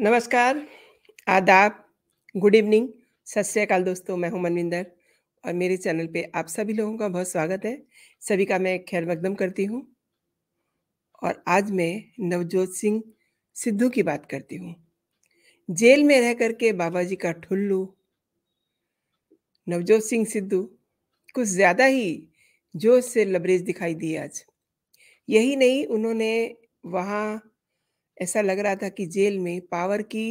नमस्कार आदाब good evening सत श्रीकाल दोस्तों मैं हूं मनविंदर और मेरे चैनल पे आप सभी लोगों का बहुत स्वागत है सभी का मैं खैर मकदम करती हूं और आज मैं नवजोत सिंह सिद्धू की बात करती हूं जेल में रह करके बाबा जी का ठुल्लू नवजोत सिंह सिद्धू कुछ ज़्यादा ही जोश से लबरेज दिखाई दी आज यही नहीं उन्होंने वहाँ ऐसा लग रहा था कि जेल में पावर की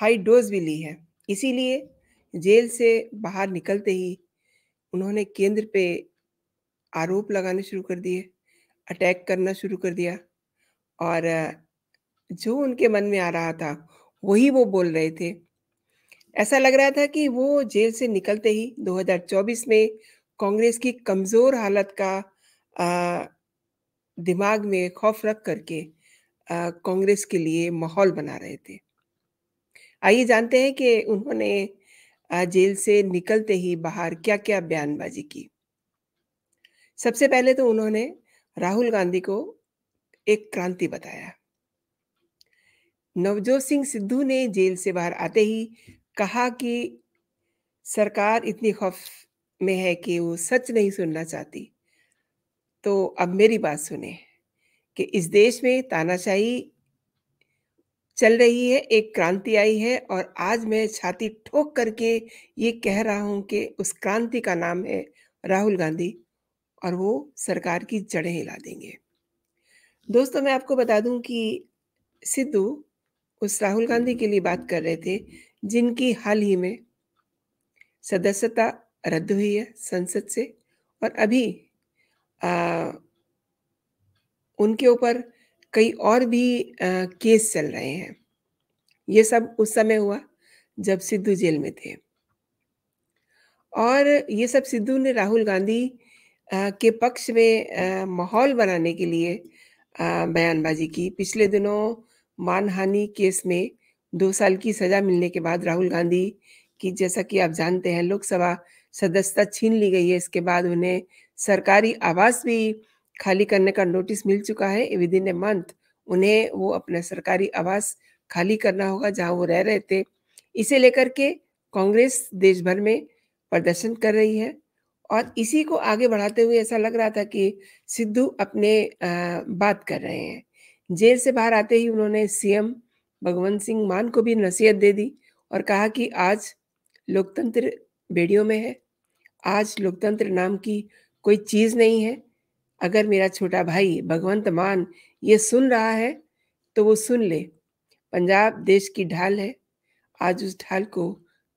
हाई डोज भी ली है इसीलिए जेल से बाहर निकलते ही उन्होंने केंद्र पे आरोप लगाने शुरू कर दिए अटैक करना शुरू कर दिया और जो उनके मन में आ रहा था वही वो बोल रहे थे ऐसा लग रहा था कि वो जेल से निकलते ही 2024 में कांग्रेस की कमज़ोर हालत का आ, दिमाग में खौफ रख करके कांग्रेस के लिए माहौल बना रहे थे आइए जानते हैं कि उन्होंने जेल से निकलते ही बाहर क्या क्या बयानबाजी की सबसे पहले तो उन्होंने राहुल गांधी को एक क्रांति बताया नवजोत सिंह सिद्धू ने जेल से बाहर आते ही कहा कि सरकार इतनी खौफ में है कि वो सच नहीं सुनना चाहती तो अब मेरी बात सुने कि इस देश में तानाशाही चल रही है एक क्रांति आई है और आज मैं छाती ठोक करके ये कह रहा हूँ कि उस क्रांति का नाम है राहुल गांधी और वो सरकार की जड़ें हिला देंगे दोस्तों मैं आपको बता दूं कि सिद्धू उस राहुल गांधी के लिए बात कर रहे थे जिनकी हाल ही में सदस्यता रद्द हुई है संसद से और अभी आ, उनके ऊपर कई और भी केस चल रहे हैं ये सब उस समय हुआ जब सिद्धू जेल में थे और ये सब सिद्धू ने राहुल गांधी के पक्ष में माहौल बनाने के लिए बयानबाजी की पिछले दिनों मानहानि केस में दो साल की सजा मिलने के बाद राहुल गांधी की जैसा कि आप जानते हैं लोकसभा सदस्यता छीन ली गई है इसके बाद उन्हें सरकारी आवास भी खाली करने का नोटिस मिल चुका है विद इन ए मंथ उन्हें वो अपना सरकारी आवास खाली करना होगा जहां वो रह रहे थे इसे लेकर के कांग्रेस देश भर में प्रदर्शन कर रही है और इसी को आगे बढ़ाते हुए ऐसा लग रहा था कि सिद्धू अपने बात कर रहे हैं जेल से बाहर आते ही उन्होंने सीएम भगवंत सिंह मान को भी नसीहत दे दी और कहा कि आज लोकतंत्र बेड़ियों में है आज लोकतंत्र नाम की कोई चीज़ नहीं है अगर मेरा छोटा भाई भगवंत मान ये सुन रहा है तो वो सुन ले पंजाब देश की ढाल है आज उस ढाल को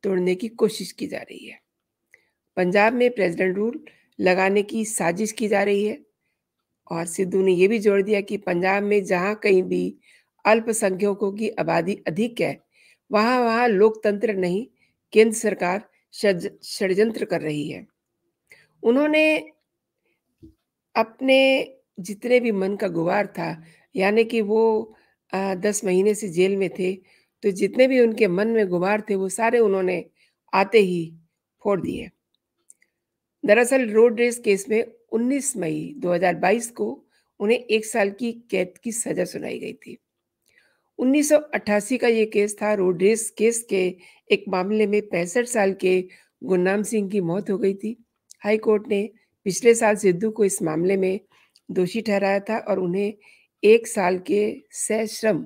तोड़ने की कोशिश की जा रही है पंजाब में प्रेसिडेंट रूल लगाने की साजिश की जा रही है और सिद्धू ने यह भी जोड़ दिया कि पंजाब में जहां कहीं भी अल्पसंख्यकों की आबादी अधिक है वहां वहां लोकतंत्र नहीं केंद्र सरकार षडयंत्र कर रही है उन्होंने अपने जितने भी मन का गुवार था यानी कि वो आ, दस महीने से जेल में थे, तो जितने भी उनके मन में गुवार थे वो सारे उन्होंने आते ही फ़ोड़ दिए। दरअसल रोड रेस केस में 19 मई 2022 को उन्हें एक साल की कैद की सज़ा सुनाई गई थी। 1988 का ये केस था रोड रेस केस के एक मामले में पैंसठ साल के गुरनाम सिंह की मौत हो गई थी। हाई कोर्ट ने पिछले साल सिद्धू को इस मामले में दोषी ठहराया था और उन्हें एक साल के सश्रम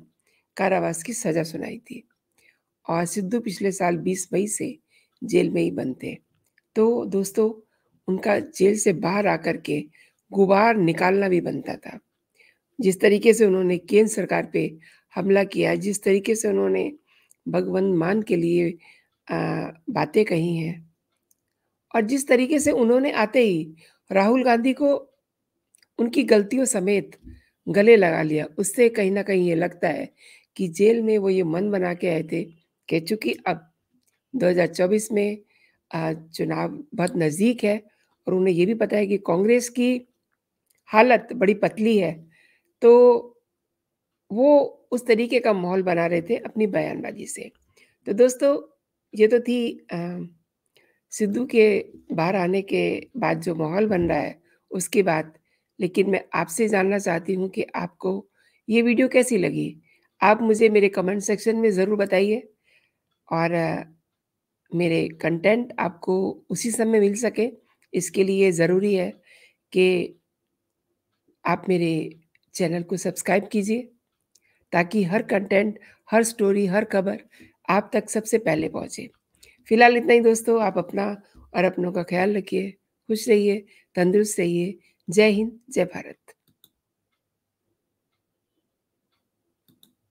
कारावास की सजा सुनाई थी और सिद्धू पिछले साल 20 मई से जेल में ही बंद थे तो दोस्तों उनका जेल से बाहर आकर के गुबार निकालना भी बनता था जिस तरीके से उन्होंने केंद्र सरकार पे हमला किया जिस तरीके से उन्होंने भगवंत मान के लिए बातें कही हैं और जिस तरीके से उन्होंने आते ही राहुल गांधी को उनकी गलतियों समेत गले लगा लिया उससे कहीं ना कहीं ये लगता है कि जेल में वो ये मन बना के आए थे कि चूँकि अब 2024 में चुनाव बहुत नज़दीक है और उन्हें ये भी पता है कि कांग्रेस की हालत बड़ी पतली है तो वो उस तरीके का माहौल बना रहे थे अपनी बयानबाजी से तो दोस्तों ये तो थी आ, सिद्धू के बाहर आने के बाद जो माहौल बन रहा है उसकी बात लेकिन मैं आपसे जानना चाहती हूँ कि आपको ये वीडियो कैसी लगी आप मुझे मेरे कमेंट सेक्शन में ज़रूर बताइए और मेरे कंटेंट आपको उसी समय मिल सके इसके लिए ज़रूरी है कि आप मेरे चैनल को सब्सक्राइब कीजिए ताकि हर कंटेंट हर स्टोरी हर खबर आप तक सबसे पहले पहुँचे फिलहाल इतना ही दोस्तों आप अपना और अपनों का ख्याल रखिए खुश रहिए तंदुरुस्त रहिए जय हिंद जय भारत